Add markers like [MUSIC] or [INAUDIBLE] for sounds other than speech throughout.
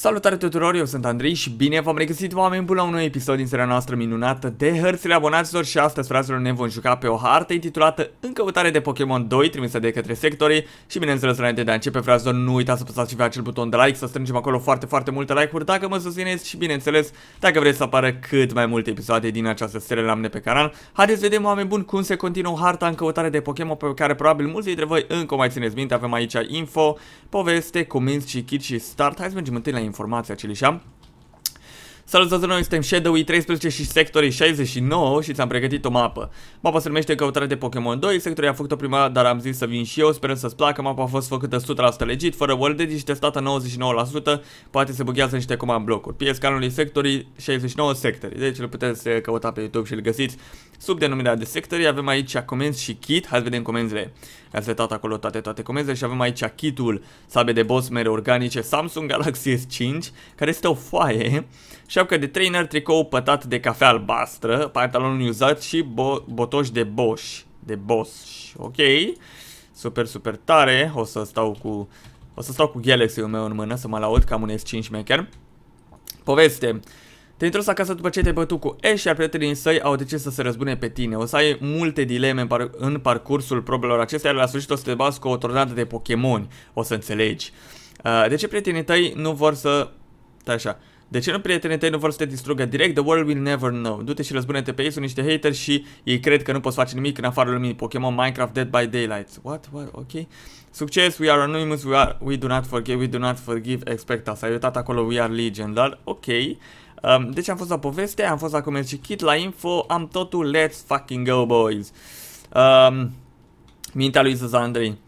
Salutare tuturor, eu sunt Andrei și bine v-am regăsit oameni buni la un nou episod din seria noastră minunată de hărțile abonaților și astăzi, fraților, ne vom juca pe o hartă intitulată În căutare de Pokémon 2, trimisă de către sectorii și bineînțeles, înainte de a începe, fraților, nu uitați să păsați și pe acel buton de like, să strângem acolo foarte, foarte multe like-uri dacă mă susțineți și bineînțeles, dacă vreți să apară cât mai multe episoade din această serie la mine pe canal, haideți vedem, oameni buni, cum se continuă harta în căutare de Pokémon pe care probabil mulți dintre voi încă mai țineți minte, avem aici info, poveste, comenzi, și kit și start, hai să mergem întâi la informații ce lișeam. Salut, salut, noi suntem Shadowy 13 și Sectorii 69 și ți-am pregătit o mapă. Mapa se numește Căutare de Pokémon 2, Sectorii a făcut-o prima, dar am zis să vin și eu, sperăm să-ți placă, mapa a fost făcută 100% legit, fără world edit și testată 99%, poate se bughează niște comand blocuri. PS canalului Sectorii 69 Sectorii, deci le puteți eh, căuta pe YouTube și le găsiți. Sub denumirea de sectori avem aici comenzi și kit. Hai să vedem comenzile. Ați vetat acolo toate, toate comenzile și avem aici kitul sabe de boss mere organice Samsung Galaxy S5, care este o foaie, șapcă de trainer, tricou pătat de cafea albastră, pantalon uzat și bo botoși de Bosch. De Bosch. Ok. Super, super tare. O să stau cu... O să stau cu Galaxy-ul meu în mână să mă laud, că am un S5 maker. Poveste. Te-ai întors acasă după ce te-ai bătut cu Ash, iar prietenii săi au decis să se răzbune pe tine. O să ai multe dileme în, par în parcursul probelor acestea, la sfârșit o să te bați cu o tornadă de Pokémon. O să înțelegi. Uh, de ce prietenii tăi nu vor să... Da, așa. De ce nu prietenii tăi nu vor să te distrugă direct? The world will never know. Du-te și răzbune-te pe ei, sunt niște hateri și ei cred că nu poți face nimic în afară lumii Pokémon Minecraft Dead by Daylight. What? What? Ok. Succes, we are anonymous, we, are, we do not forgive, we do not forgive, expect us. Ai uitat acolo, we are legion, dar ok. Um, deci am fost la poveste, am fost la Comenzi Kit, la info, am totul, let's fucking go, boys. Um, mintea lui Zazan Andrei.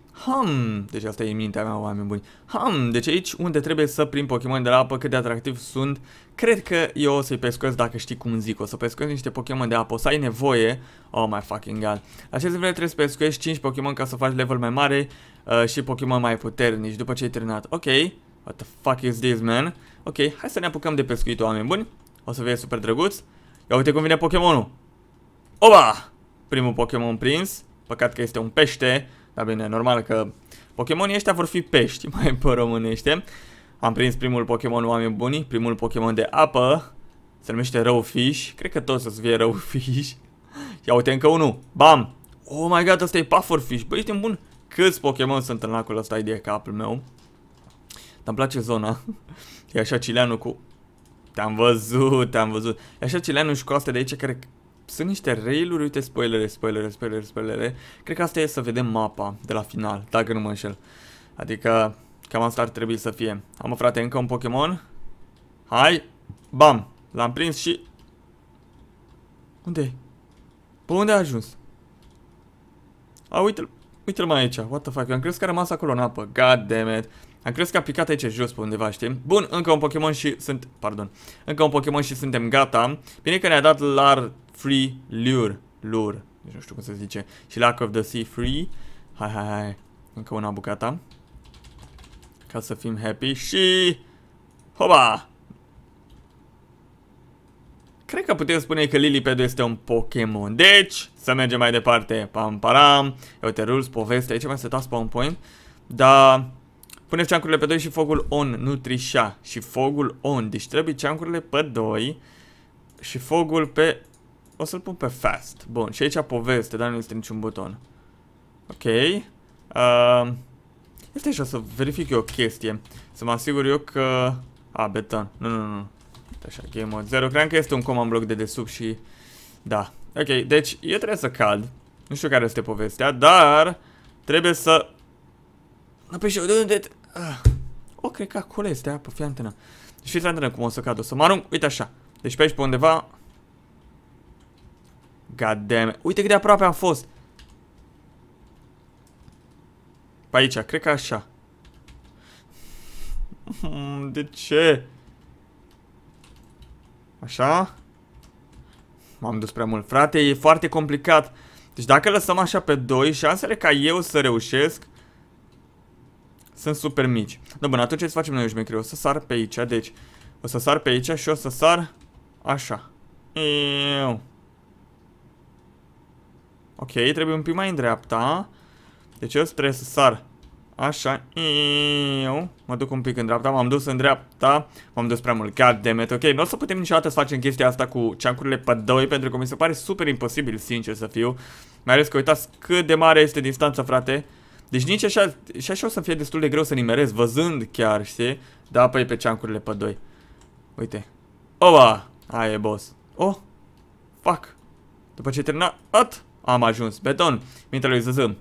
deci asta e mintea mea, oameni buni. Hum. deci aici unde trebuie să prind Pokémon de la apă, cât de atractiv sunt, cred că eu o să-i pescuez dacă știi cum zic, o să pescuiesc niște Pokémon de apă, o să ai nevoie, oh my fucking god. La acest nivel trebuie să pescuiești 5 Pokémon ca să faci level mai mare uh, și Pokémon mai puternici după ce ai terminat. Ok, What the fuck is this, man? Ok, hai să ne apucăm de pescuit, oameni buni. O să fie super drăguț. Ia uite cum vine Pokémonul. Oba! Primul Pokémon prins. Păcat că este un pește. Dar bine, normal că Pokémonii ăștia vor fi pești, [LAUGHS] mai pe românește. Am prins primul Pokémon oameni buni, primul Pokémon de apă. Se numește Rowfish. Cred că toți o să fie Rowfish. [LAUGHS] Ia uite încă unul. Bam! Oh my god, ăsta e Pufferfish. Băi, ești bun. Câți Pokémon sunt în lacul ăsta e de capul meu? Dar îmi place zona. [LAUGHS] E așa Cileanu cu... Te-am văzut, te-am văzut. E așa Cileanu și cu astea de aici care... Sunt niște railuri, uite, spoilere, spoilere, spoilere, spoilere. Cred că asta e să vedem mapa de la final, dacă nu mă înșel. Adică, cam asta ar trebui să fie. Am, frate, încă un Pokémon. Hai! Bam! L-am prins și... Unde e? Păi unde a ajuns? A, uite-l! Uite-l mai aici, what the fuck, eu am crezut că a rămas acolo în apă, god damn it. Am crezut că a picat aici jos pe undeva, știi? Bun, încă un Pokémon și sunt, pardon, încă un Pokémon și suntem gata. Bine că ne-a dat Lar Free Lure, Lure, deci nu știu cum se zice, și Lark of the Sea Free. Hai, hai, hai, încă una bucata. Ca să fim happy și... Hoba! Cred că putem spune că Lilipedul este un Pokémon. Deci, să mergem mai departe. Pam, param. Uite, rules, poveste. Aici mai setat spawn point. Dar... Puneți ceancurile pe 2 și focul on, nu trișa. Și focul on. Deci trebuie ceancurile pe 2 și focul pe... O să-l pun pe fast. Bun. Și aici poveste, dar nu este niciun buton. Ok. Uh, este așa să verific eu o chestie. Să mă asigur eu că... A, beton. Nu, nu, nu. Așa, game mode 0. Cream că este un command block de desub și... Da. Ok, deci eu trebuie să cad. Nu știu care este povestea, dar... Trebuie să... Nu păi pe de unde... Ah, o, cred că acolo este apă, fii antena. Deci fiți antena cum o să cad, o să mă arunc, uite așa. Deci pe aici, pe undeva... God damn it. Uite cât de aproape am fost. Pe aici, cred că așa. Hmm, de ce? Așa. M-am dus prea mult. Frate, e foarte complicat. Deci dacă lăsăm așa pe 2, șansele ca eu să reușesc sunt super mici. Nu, da, bun, atunci ce facem noi, șmecri? O să sar pe aici, deci o să sar pe aici și o să sar așa. Eu. Ok, trebuie un pic mai în dreapta. Deci eu trebuie să sar Așa, eu mă duc un pic în dreapta, m-am dus în dreapta, m-am dus prea mult, goddammit, ok, nu o să putem niciodată să facem chestia asta cu ceancurile pe pentru că mi se pare super imposibil, sincer să fiu, mai ales că uitați cât de mare este distanța, frate, deci nici așa, și așa o să fie destul de greu să nimerez, văzând chiar, știi, da, păi pe ceancurile pe uite, oba, aia e boss, oh, fuck, după ce termina, at, am ajuns, beton, mintele lui zăzând.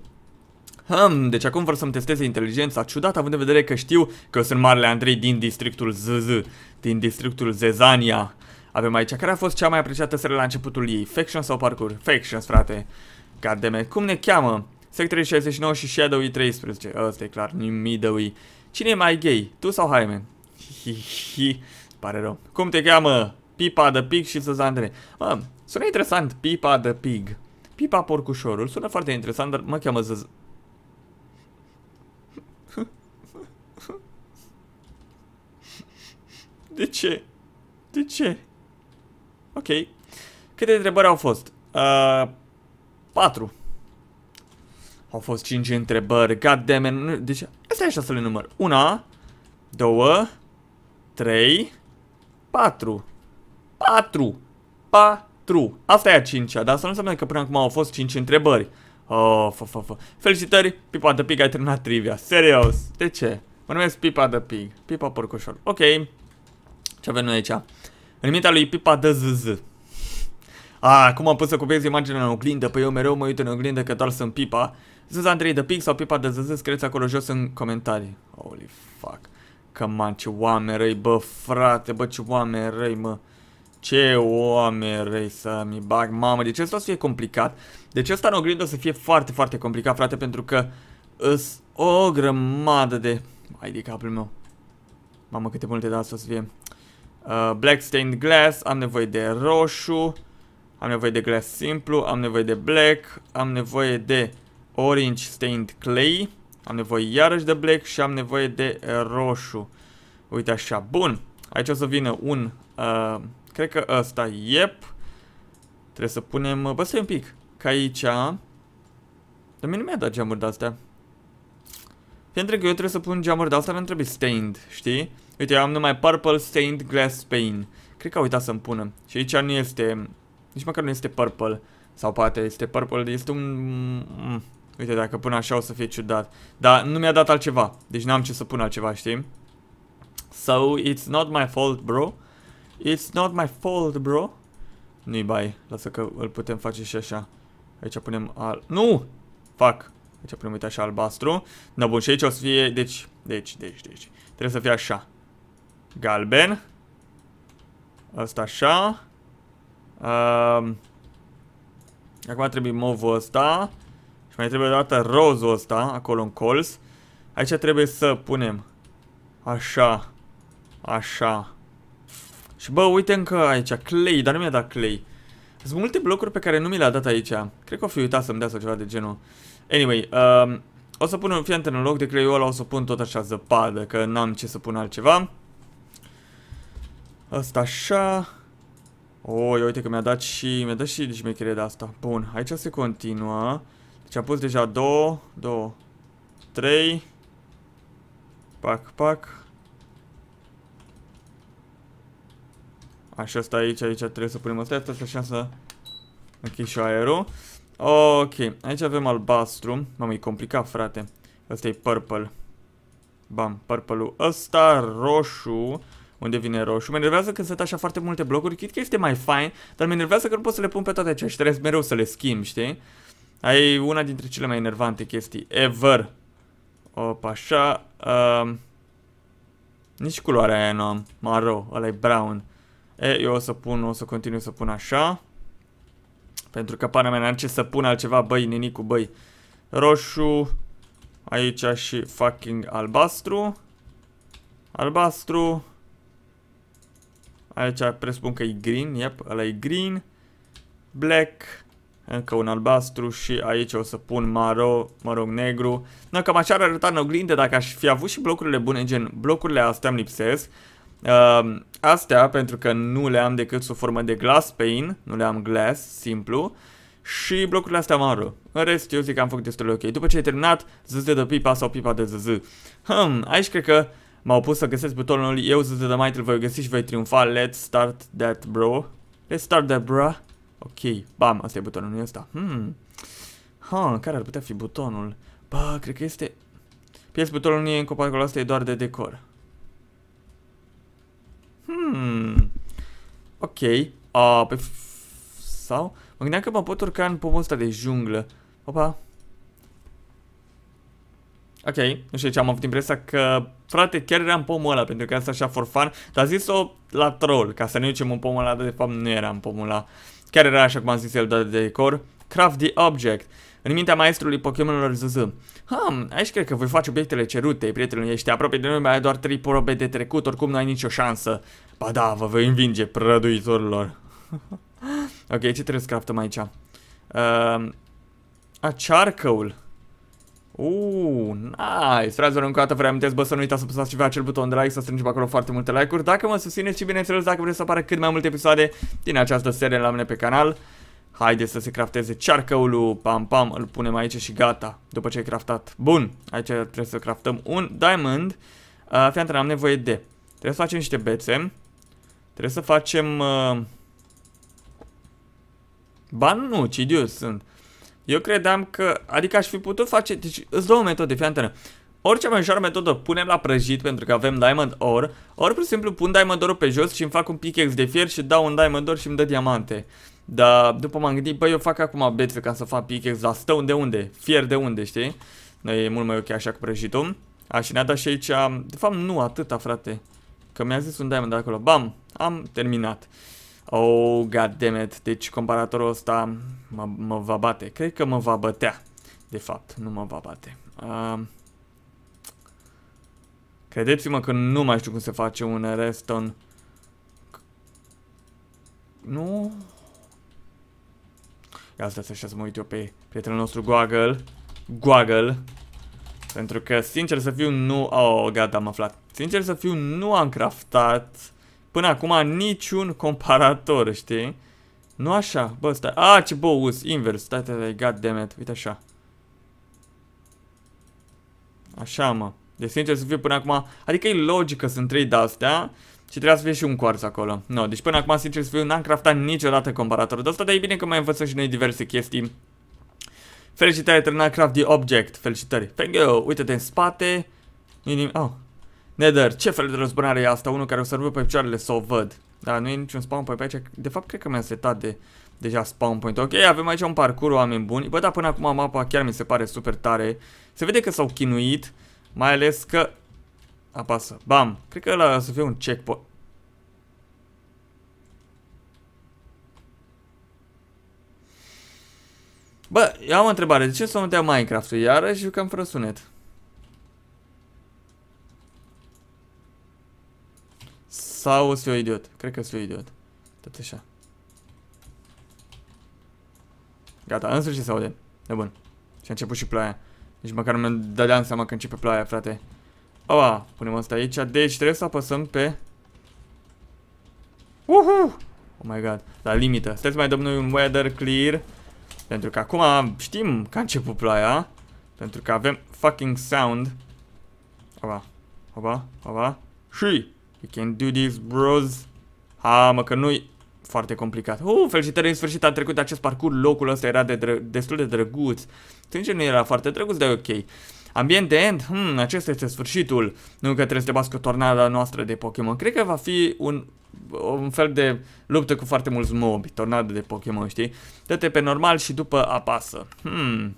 Hmm, deci acum vreau să-mi testeze inteligența, ciudată, având în vedere că știu că eu sunt Marele Andrei din districtul ZZ, din districtul Zezania. Avem aici, care a fost cea mai apreciată serie la începutul ei, Faction sau Parkour? Faction, frate. Gardeme, cum ne cheamă? Sectorii 69 și Shadowy 13, ăsta e clar, Midowy. Cine e mai gay, tu sau Hyman? Hihihi, pare rău. Cum te cheamă? Pipa the Pig și Susan Andrei. Mă, sună interesant, Pipa the Pig. Pipa porcușorul, sună foarte interesant, dar mă cheamă Zaz... De ce? De ce? Ok. Câte întrebări au fost? Uh, patru. Au fost cinci întrebări. God damn it. deci, asta e așa să le număr. Una, două, trei, patru. Patru. Patru. Asta e a cincea, dar asta nu înseamnă că până acum au fost cinci întrebări. Oh, fă, fă, fă. Felicitări, Pipa de Pig, ai terminat trivia. Serios. De ce? Mă numesc Pipa de Pig. Pipa Porcoșor. Ok. Ce avem noi aici? În mintea lui Pipa dă zzz. A, ah, cum am pus să copiez imaginea în oglindă? Păi eu mereu mă uit în oglindă că doar sunt Pipa. Zzz Andrei de Pic sau Pipa de zzz, scrieți acolo jos în comentarii. Holy fuck. Căman, ce oameni răi, bă, frate, bă, ce oameni răi, mă. Ce oameni răi să mi bag, mamă, ce asta o să fie complicat. ce asta în oglindă o să fie foarte, foarte complicat, frate, pentru că îs o grămadă de... Hai de capul meu. Mamă, câte multe de asta o să fie. Uh, black stained glass, am nevoie de roșu, am nevoie de glass simplu, am nevoie de black, am nevoie de orange stained clay, am nevoie iarăși de black și am nevoie de uh, roșu. Uite așa, bun. Aici o să vină un, uh, cred că ăsta, yep. Trebuie să punem, bă, uh, un pic, ca aici... Dar mie nu mi-a dat geamuri de-astea. Pentru că eu trebuie să pun geamuri de-astea, nu trebuie stained, știi? Uite, eu am numai Purple Stained Glass Pane. Cred că a uitat să-mi pună. Și aici nu este... Nici măcar nu este Purple. Sau poate este Purple, este un... Mm, uite, dacă pun așa o să fie ciudat. Dar nu mi-a dat altceva. Deci n-am ce să pun altceva, știi? So, it's not my fault, bro. It's not my fault, bro. Nu-i bai. Lasă că îl putem face și așa. Aici punem al... Nu! Fac. Aici punem, uite, așa, albastru. Da, bun, și aici o să fie... Deci, deci, deci, deci. Trebuie să fie așa. Galben. Asta așa. Um, acum trebuie movul ăsta. Și mai trebuie o dată roz ăsta, acolo în colț. Aici trebuie să punem așa, așa. Și bă, uite încă aici, clay, dar nu mi-a dat clay. Sunt multe blocuri pe care nu mi le-a dat aici. Cred că o fi uitat să-mi dea sau ceva de genul. Anyway, um, o să pun un fiant în loc de clay ăla, o să pun tot așa zăpadă, că n-am ce să pun altceva. Asta așa. Oi, uite că mi-a dat și, mi-a dat și șmecherie de asta. Bun, aici se continuă. Deci am pus deja două, două, trei. Pac, pac. Așa asta aici, aici trebuie să punem asta, asta așa să închid și aerul. Ok, aici avem albastru. Mamă, e complicat, frate. Asta e purple. Bam, purple-ul ăsta, roșu unde vine roșu. Mă enervează când sunt așa foarte multe blocuri, chit că este mai fine? dar mă enervează că nu pot să le pun pe toate acestea și trebuie mereu să le schimb, știi? Ai una dintre cele mai enervante chestii ever. Opa, așa. Uh, nici culoarea aia nu am. Maro, ăla e brown. E, eu o să pun, o să continui să pun așa. Pentru că pana mea n ce să pun altceva, băi, nenicu, băi. Roșu. Aici și fucking albastru. Albastru. Aici presupun că e green, yep, ăla e green. Black, încă un albastru și aici o să pun maro, mă negru. No, cam așa ar arăta în oglindă dacă aș fi avut și blocurile bune, gen blocurile astea îmi lipsesc. Uh, astea, pentru că nu le am decât sub formă de glass pane, nu le am glass, simplu. Și blocurile astea maro. În rest, eu zic că am făcut destul de ok. După ce ai terminat, zz de pipa sau pipa de zz. Hmm, aici cred că M-au pus să găsesc butonul lui, eu să de mai trebuie voi găsi și voi triumfa. Let's start that, bro. Let's start that, bro. Ok, bam, asta e butonul, nu e ăsta. Hmm. Ha, care ar putea fi butonul? Ba, cred că este... Piesa butonul nu e în copacul ăsta, e doar de decor. Hmm. Ok. Uh, pe... Sau? Mă gândeam că mă pot urca în pomul ăsta de junglă. Opa. Ok, nu știu ce am avut impresia că, frate, chiar eram pomul ăla, pentru că asta așa for fun, dar a zis-o la troll, ca să ne ducem în pomul ăla, dar de fapt nu eram pomul ăla. Chiar era, așa cum am zis el, dat de decor, craft the object, în mintea maestrului Pokémonilor ZZ. Ham, aici cred că voi face obiectele cerute, prietenul, ești aproape de noi, mai ai doar 3 probe de trecut, oricum nu ai nicio șansă. Ba da, vă voi învinge, prăduitorilor. [LAUGHS] ok, ce trebuie să craftăm aici? Uh, ehm, a, charcoal. Uuu, nice! Fraților, încă o dată vă reamintesc, bă, să nu uitați să apăsați ceva acel buton de like, să strângem acolo foarte multe like-uri, dacă mă susțineți și, bineînțeles, dacă vreți să apară cât mai multe episoade din această serie la mine pe canal. Haideți să se crafteze cearcăul pam pam, îl punem aici și gata, după ce ai craftat. Bun, aici trebuie să craftăm un diamond. Uh, fii am nevoie de... Trebuie să facem niște bețe. Trebuie să facem... Uh... Ba nu, ci sunt. Eu credeam că, adică aș fi putut face, deci îți două metode, fii antenă. Orice mai ușoară metodă punem la prăjit pentru că avem diamond ore, ori pur și simplu pun diamond ore pe jos și îmi fac un pickaxe de fier și dau un diamond ore și îmi dă diamante. Dar după m-am gândit, băi, eu fac acum bețe ca să fac pickaxe la stone de unde, fier de unde, știi? Nu e mult mai ok așa cu prăjitul. Așinata și aici, de fapt nu atâta, frate. Că mi-a zis un diamond de acolo. Bam, am terminat. Oh, god damn it. Deci comparatorul ăsta mă, mă va bate. Cred că mă va bătea. De fapt, nu mă va bate. Uh, Credeți-mă că nu mai știu cum se face un reston. Nu? Ia asta să așa să mă uit eu pe prietenul nostru Goagel. Goagel. Pentru că, sincer să fiu, nu... Oh, gata, am aflat. Sincer să fiu, nu am craftat până acum niciun comparator, știi? Nu așa, bă, stai. A, ce bogus, invers. Stai, stai, stai, goddammit. Uite așa. Așa, mă. De deci, sincer să fiu până acum... Adică e logică, sunt trei de-astea. Și trebuia să fie și un quartz acolo. No, deci până acum, sincer să fiu, n-am craftat niciodată comparatorul. De asta, dar e bine că mai învățăm și noi diverse chestii. Felicitări, terminat craft the object. Felicitări. Thank you. Uite-te în spate. Minim... Oh, Nether, ce fel de răzbunare e asta? Unul care o să pe picioarele să o văd. Dar nu e niciun spawn point pe aici. De fapt, cred că mi-am setat de, deja spawn point. Ok, avem aici un parcur, oameni buni. Bă, dar până acum mapa chiar mi se pare super tare. Se vede că s-au chinuit. Mai ales că... Apasă. Bam. Cred că ăla o să fie un checkpoint. Bă, eu am o întrebare. De ce să nu dea Minecraft-ul? Iarăși jucăm fără sunet. Sau sunt eu idiot? Cred că sunt eu idiot. Tot așa. Gata, în sfârșit se aude. E bun. Și a început și ploaia. Deci măcar nu mi dădeam seama că începe ploaia, frate. Oa, punem asta aici. Deci trebuie să apăsăm pe... Uhu! Oh my god, la limită. Stai mai dăm noi un weather clear. Pentru că acum știm că a început ploaia. Pentru că avem fucking sound. Oba, oba, oba. Și You can do this, bros. Ha, mă, că nu-i foarte complicat. Uh, felicitări, în sfârșit am trecut acest parcurs, locul ăsta era de destul de drăguț. Sincer, nu era foarte drăguț, dar ok. Ambient de end? Hmm, acesta este sfârșitul. Nu că trebuie să te bați tornada noastră de Pokémon. Cred că va fi un, un fel de luptă cu foarte mulți mobi, tornada de Pokémon, știi? Dă-te pe normal și după apasă. Hmm.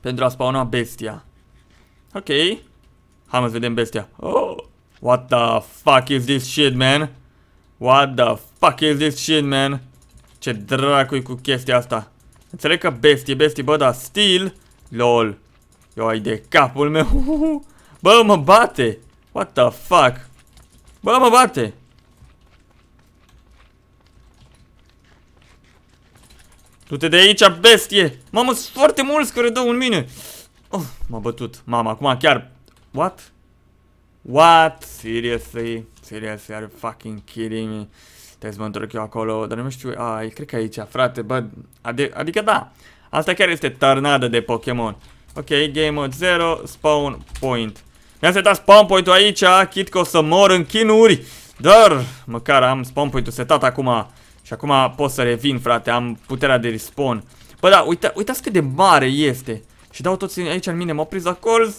Pentru a spawna bestia. Ok. Hai să vedem bestia. Oh! What the fuck is this shit, man? What the fuck is this shit, man? Ce dracu cu chestia asta? Înțeleg că bestie, bestie, bă, dar stil. LOL. Eu ai de capul meu. [LAUGHS] Bă, mă bate. What the fuck? Bă, mă bate. Du-te de aici, bestie! Mamă, sunt foarte mulți care dau în mine! Oh, m-a bătut. Mama, acum chiar... What? What? Seriously? Seriously? Are fucking kidding me? Trebuie să mă întorc eu acolo, dar nu știu, a, cred că aici, frate, bă, adi adică da, asta chiar este tarnadă de Pokémon. Ok, game mode 0, spawn point. Mi-am setat spawn point-ul aici, chit că o să mor în chinuri, dar măcar am spawn point-ul setat acum și acum pot să revin, frate, am puterea de respawn. Bă, da, uita, uitați cât de mare este. Și dau toți aici în mine, m-au prins la colț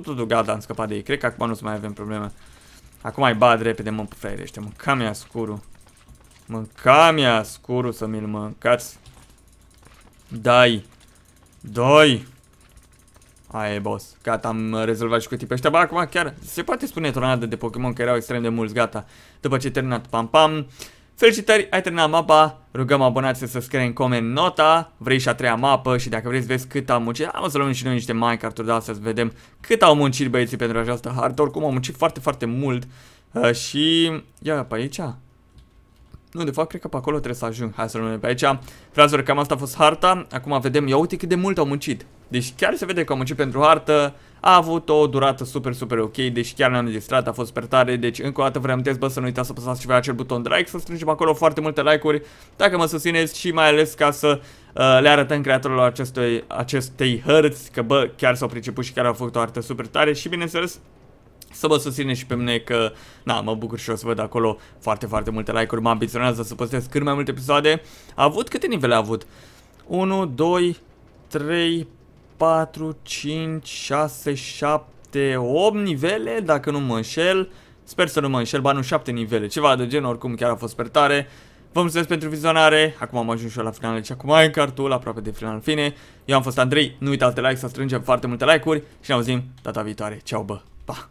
tu, tu, tu, gata, am scăpat de ei. Cred că acum nu mai avem probleme. Acum ai bad repede, mă, fraierește, mânca mi scurul. Mânca mi scurul să mi-l mâncați. Dai. Doi. Aia e, boss. Gata, am rezolvat și cu tipul ăștia. Ba, acum chiar se poate spune tornadă de Pokémon că erau extrem de mulți. Gata. După ce terminat, pam, pam. Felicitări, ai terminat mapa, rugăm abonați să scrie în coment nota, vrei și a treia mapă și dacă vrei să vezi cât am muncit, am să luăm și noi niște minecraft-uri de să vedem cât au muncit băieții pentru această hartă, oricum au muncit foarte, foarte mult uh, și ia pe aici, nu, de fapt, cred că pe acolo trebuie să ajung. Hai să rămânem pe aici. Frazor, cam asta a fost harta. Acum vedem, ia uite cât de mult au muncit. Deci chiar se vede că au muncit pentru hartă. A avut o durată super, super ok. Deci chiar ne-am distrat, a fost super tare. Deci încă o dată vreau să bă, să nu uitați să apăsați și acel buton de like. Să strângem acolo foarte multe like-uri. Dacă mă susțineți și mai ales ca să uh, le arătăm creatorilor acestei acestei hărți. Că, bă, chiar s-au priceput și chiar au făcut o artă super tare. Și, bineînțeles, să vă susțineți și pe mine că, na, mă bucur și o să văd acolo foarte, foarte multe like-uri, mă ambiționează să postez cât mai multe episoade. A avut câte nivele a avut? 1, 2, 3, 4, 5, 6, 7, 8 nivele, dacă nu mă înșel. Sper să nu mă înșel, ba nu, 7 nivele, ceva de gen, oricum chiar a fost per Vă mulțumesc pentru vizionare, acum am ajuns și eu la final, deci acum ai în cartul, aproape de final fine. Eu am fost Andrei, nu uitați de like, să strângem foarte multe like-uri și ne auzim data viitoare. Ceau bă, pa!